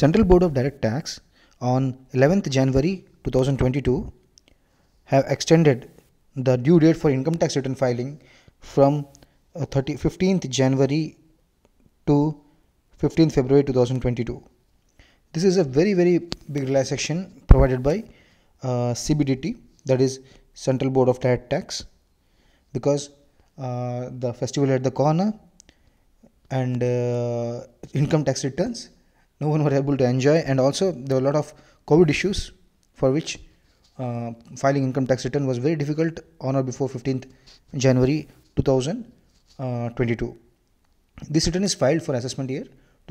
Central Board of Direct Tax on 11th January 2022 have extended the due date for income tax return filing from uh, 30, 15th January to 15th February 2022. This is a very very big relaxation provided by uh, CBDT that is Central Board of Direct Tax because uh, the festival at the corner and uh, income tax returns no one were able to enjoy and also there were a lot of covid issues for which uh, filing income tax return was very difficult on or before 15th january 2022 this return is filed for assessment year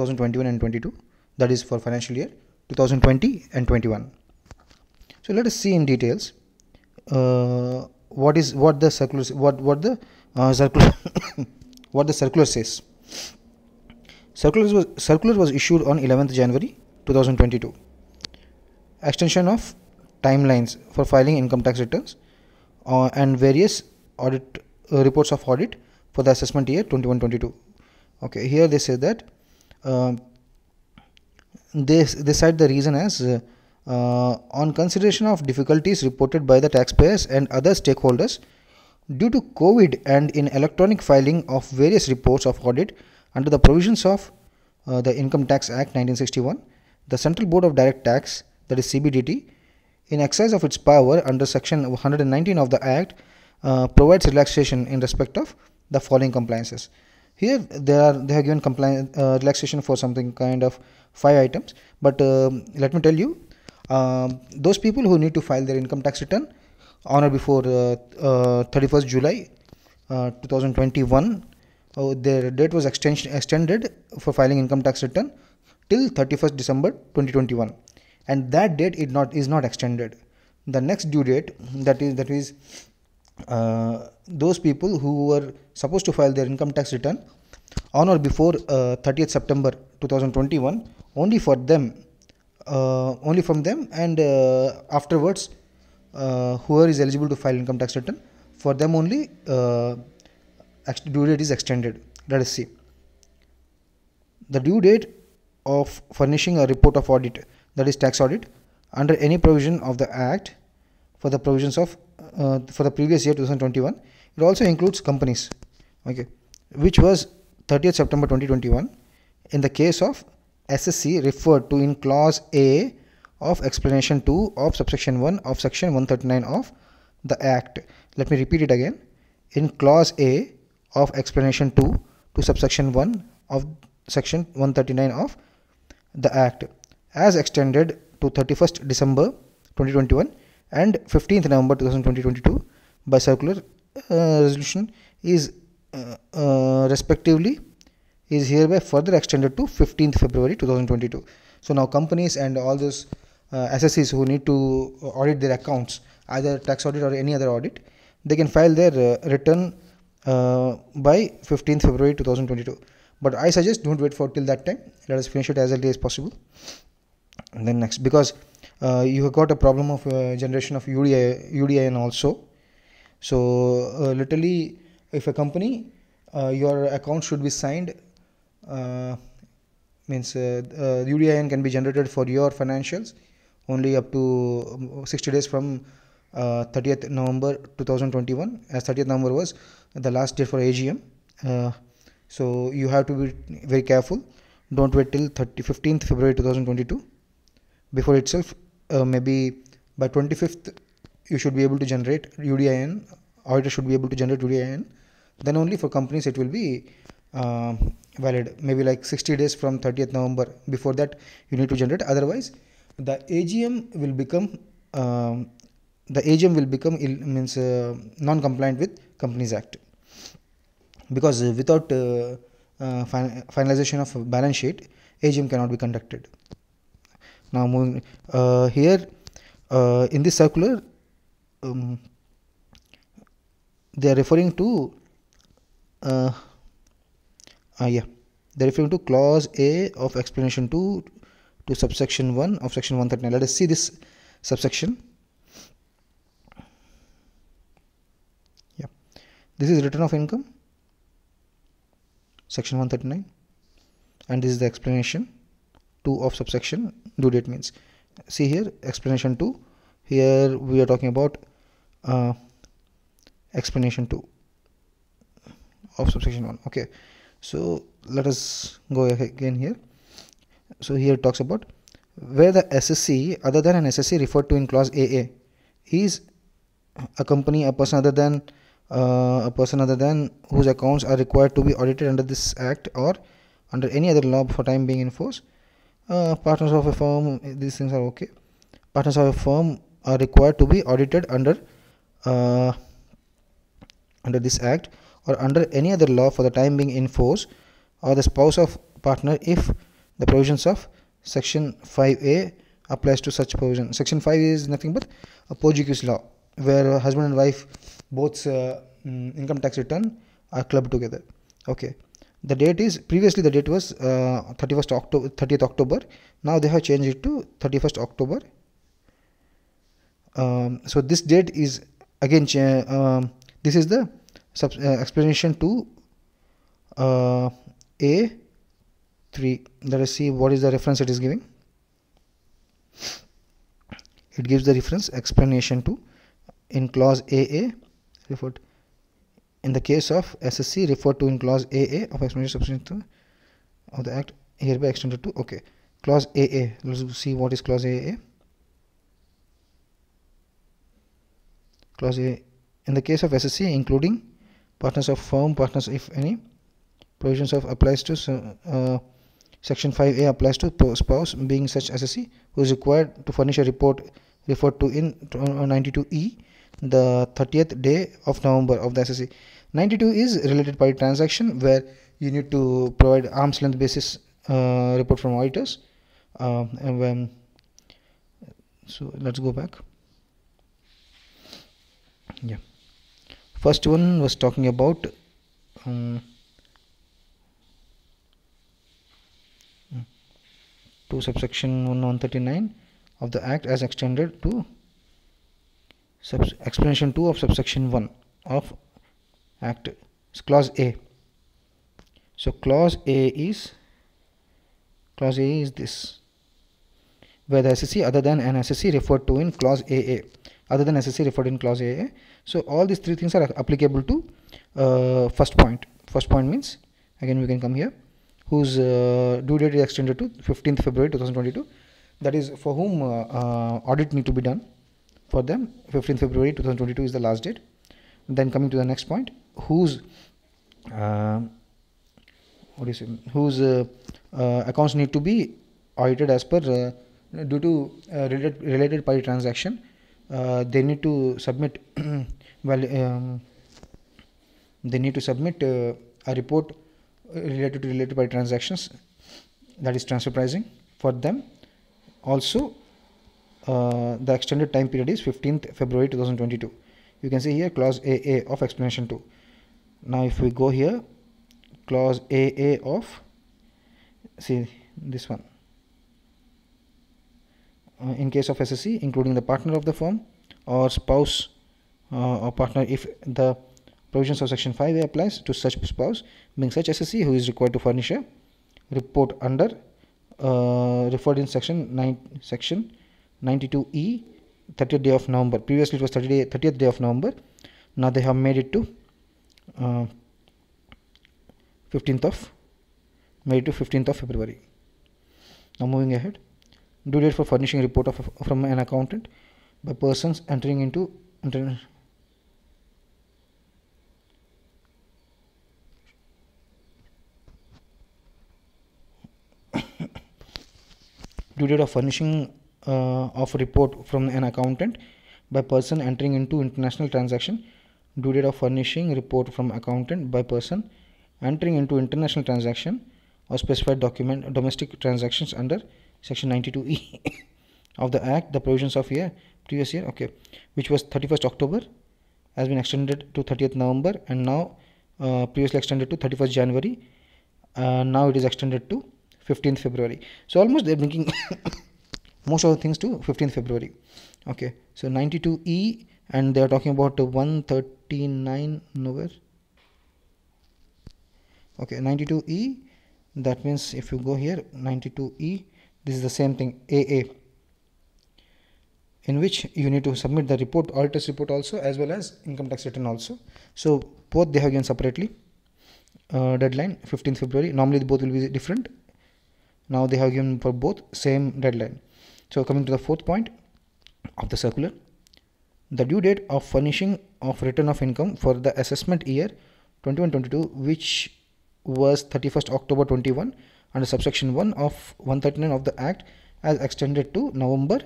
2021 and 22 that is for financial year 2020 and 21 so let us see in details uh, what is what the circular what what the uh, circular what the circular says Circular was, circular was issued on 11th January 2022. Extension of timelines for filing income tax returns uh, and various audit uh, reports of audit for the assessment year 21-22. Okay, here they say that uh, they, they cite the reason as uh, uh, on consideration of difficulties reported by the taxpayers and other stakeholders due to COVID and in electronic filing of various reports of audit under the provisions of uh, the Income Tax Act 1961, the Central Board of Direct Tax, that is CBDT, in exercise of its power under Section 119 of the Act, uh, provides relaxation in respect of the following compliances. Here they are they have given compliance uh, relaxation for something kind of five items, but um, let me tell you, um, those people who need to file their income tax return on or before uh, 31st uh, July uh, 2021 oh, their date was extension, extended for filing income tax return till 31st December 2021 and that date it not is not extended the next due date that is that is uh, those people who were supposed to file their income tax return on or before uh, 30th September 2021 only for them uh, only from them and uh, afterwards uh, whoever is eligible to file income tax return for them only uh, due date is extended. Let us see. The due date of furnishing a report of audit, that is tax audit, under any provision of the Act for the provisions of uh, for the previous year 2021. It also includes companies, okay, which was 30th September 2021 in the case of SSC referred to in clause A of explanation 2 of subsection 1 of section 139 of the act let me repeat it again in clause A of explanation 2 to subsection 1 of section 139 of the act as extended to 31st December 2021 and 15th November 2022 by circular uh, resolution is uh, uh, respectively is hereby further extended to 15th February 2022. So now companies and all those uh, who need to audit their accounts either tax audit or any other audit they can file their uh, return uh, by 15th February 2022. But I suggest don't wait for till that time. Let us finish it as early as possible. And then next, because uh, you have got a problem of uh, generation of UDI, UDIN also. So uh, literally, if a company, uh, your account should be signed. Uh, means UDIN can be generated for your financials only up to um, 60 days from 30th November 2021. As 30th November was the last date for AGM. Uh, so you have to be very careful. Don't wait till 30, 15th February 2022. Before itself, uh, maybe by 25th, you should be able to generate UDIN. Auditor should be able to generate UDIN. Then only for companies it will be uh, valid. Maybe like 60 days from 30th November. Before that, you need to generate. Otherwise, the AGM will become um, the AGM will become means uh, non-compliant with Companies Act because without uh, uh, fin finalization of balance sheet, AGM cannot be conducted. Now moving uh, here uh, in this circular, um, they are referring to uh, uh, yeah they are referring to clause A of explanation 2 to subsection 1 of section 139. Let us see this subsection this is return of income section 139 and this is the explanation 2 of subsection due date means see here explanation 2 here we are talking about uh, explanation 2 of subsection 1 okay so let us go again here so here it talks about where the SSC other than an SSC referred to in clause AA is a company a person other than uh, a person other than whose accounts are required to be audited under this act or under any other law for time being in force. Uh, partners of a firm, these things are okay. Partners of a firm are required to be audited under uh, under this act or under any other law for the time being in force, or the spouse of partner if the provisions of section 5a applies to such provision. Section 5 is nothing but a Portuguese law where husband and wife both uh, mm, income tax return are uh, clubbed together okay the date is previously the date was uh, 31st october 30th october now they have changed it to 31st october um, so this date is again um, this is the uh, explanation to uh, a3 let us see what is the reference it is giving it gives the reference explanation to in clause aa referred in the case of SSC referred to in clause AA of explanatory subsection of the act hereby extended to okay clause AA let's see what is clause AA clause A in the case of SSC including partners of firm partners if any provisions of applies to uh, uh section 5a applies to spouse being such SSC who is required to furnish a report referred to in 92e uh, the 30th day of November of the SSC. 92 is related party transaction where you need to provide arm's length basis uh, report from auditors. Uh, and when, so let's go back. Yeah. First one was talking about um, hmm, to subsection 139 of the act as extended to Sub explanation 2 of subsection 1 of Act is clause A. So clause A is clause A is this where the SSC other than an SSC referred to in clause AA other than SSC referred in clause AA. So all these three things are applicable to uh, first point. First point means again we can come here whose uh, due date is extended to 15th February 2022 that is for whom uh, uh, audit need to be done for them 15th february 2022 is the last date then coming to the next point whose uh, what is it, whose uh, uh, accounts need to be audited as per uh, due to uh, related related party transaction uh, they need to submit well um, they need to submit a report related to related party transactions that is transfer pricing for them also uh, the extended time period is 15th February 2022 you can see here clause AA of explanation 2 now if we go here clause AA of see this one uh, in case of SSC including the partner of the firm or spouse uh, or partner if the provisions of section 5a applies to such spouse being such SSC who is required to furnish a report under uh, referred in section 9 section 92E 30th day of November previously it was 30 day, 30th day of November now they have made it to uh, 15th of made to 15th of February now moving ahead due date for furnishing report of, from an accountant by persons entering into enter, due date of furnishing uh, of report from an accountant by person entering into international transaction due date of furnishing report from accountant by person entering into international transaction or specified document domestic transactions under section 92e of the act the provisions of year previous year okay which was 31st october has been extended to 30th november and now uh, previously extended to 31st january uh, now it is extended to 15th february so almost they're making most of the things to 15th February okay so 92E and they are talking about 139 nowhere okay 92E that means if you go here 92E this is the same thing AA in which you need to submit the report all report also as well as income tax return also so both they have given separately uh, deadline 15th February normally both will be different now they have given for both same deadline so coming to the fourth point of the circular, the due date of furnishing of return of income for the assessment year 21-22 which was 31st October 21 under subsection 1 of 139 of the act as extended to November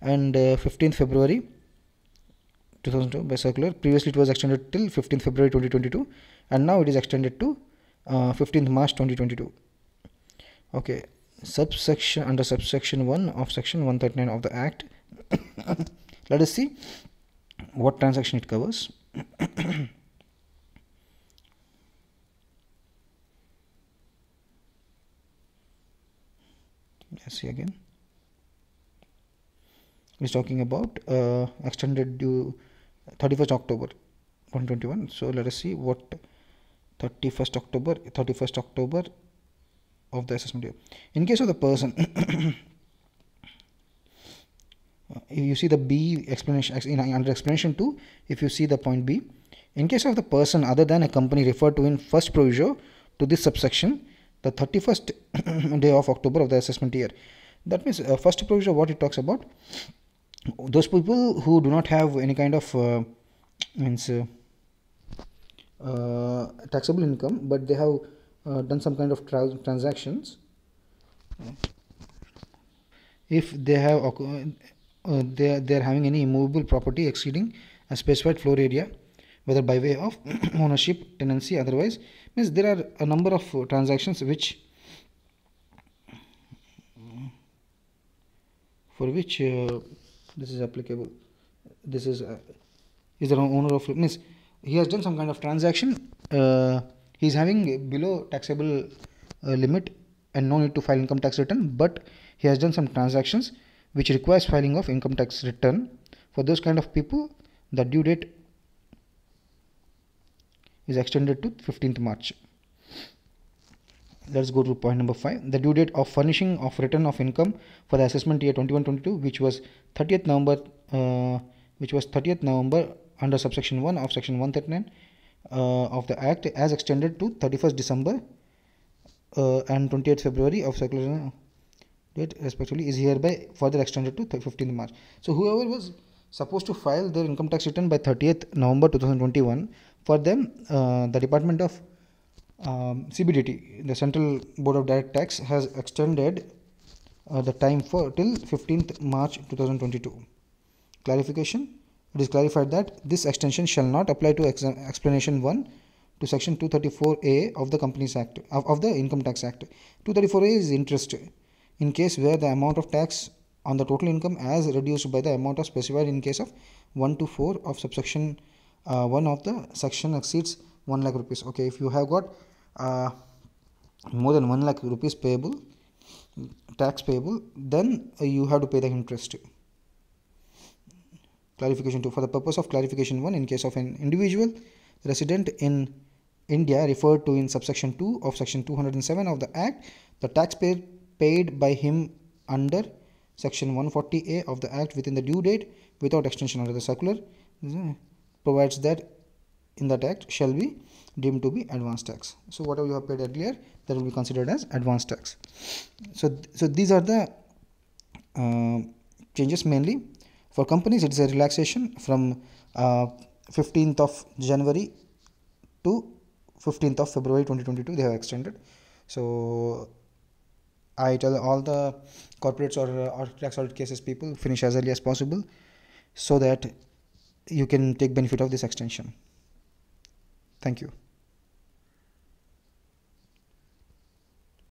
and uh, 15th February 2002 by circular previously it was extended till 15th February 2022 and now it is extended to uh, 15th March 2022 okay subsection under subsection 1 of section 139 of the act let us see what transaction it covers let's see again It's talking about uh, extended due 31st October 2021 so let us see what 31st October 31st October of the assessment year. In case of the person, if you see the B explanation in under explanation 2, if you see the point B, in case of the person other than a company referred to in first proviso to this subsection, the 31st day of October of the assessment year. That means uh, first proviso what it talks about, those people who do not have any kind of uh, means uh, uh taxable income, but they have uh, done some kind of tra transactions if they have uh, they they are having any immovable property exceeding a specified floor area whether by way of ownership tenancy otherwise means there are a number of uh, transactions which for which uh, this is applicable this is uh, is the owner of means he has done some kind of transaction uh, he is having below taxable uh, limit and no need to file income tax return but he has done some transactions which requires filing of income tax return for those kind of people the due date is extended to 15th March let's go to point number 5 the due date of furnishing of return of income for the assessment year 21-22 which was 30th November uh, which was 30th November under subsection 1 of section 139 uh, of the Act as extended to 31st December uh, and 28th February of circular date respectively is hereby further extended to 15th March. So whoever was supposed to file their income tax return by 30th November 2021 for them uh, the Department of um, CBDT the Central Board of Direct Tax has extended uh, the time for till 15th March 2022 clarification it is clarified that this extension shall not apply to ex explanation 1 to section 234a of the companies act of, of the income tax act 234a is interest in case where the amount of tax on the total income as reduced by the amount of specified in case of 1 to 4 of subsection uh, 1 of the section exceeds 1 lakh rupees okay if you have got uh, more than 1 lakh rupees payable tax payable then you have to pay the interest clarification 2 for the purpose of clarification 1 in case of an individual resident in India referred to in subsection 2 of section 207 of the act the taxpayer paid by him under section 140a of the act within the due date without extension under the circular provides that in that act shall be deemed to be advance tax so whatever you have paid earlier that will be considered as advance tax so so these are the uh, changes mainly for companies, it is a relaxation from uh, 15th of January to 15th of February 2022. They have extended. So I tell all the corporates or, or tax audit cases people finish as early as possible so that you can take benefit of this extension. Thank you.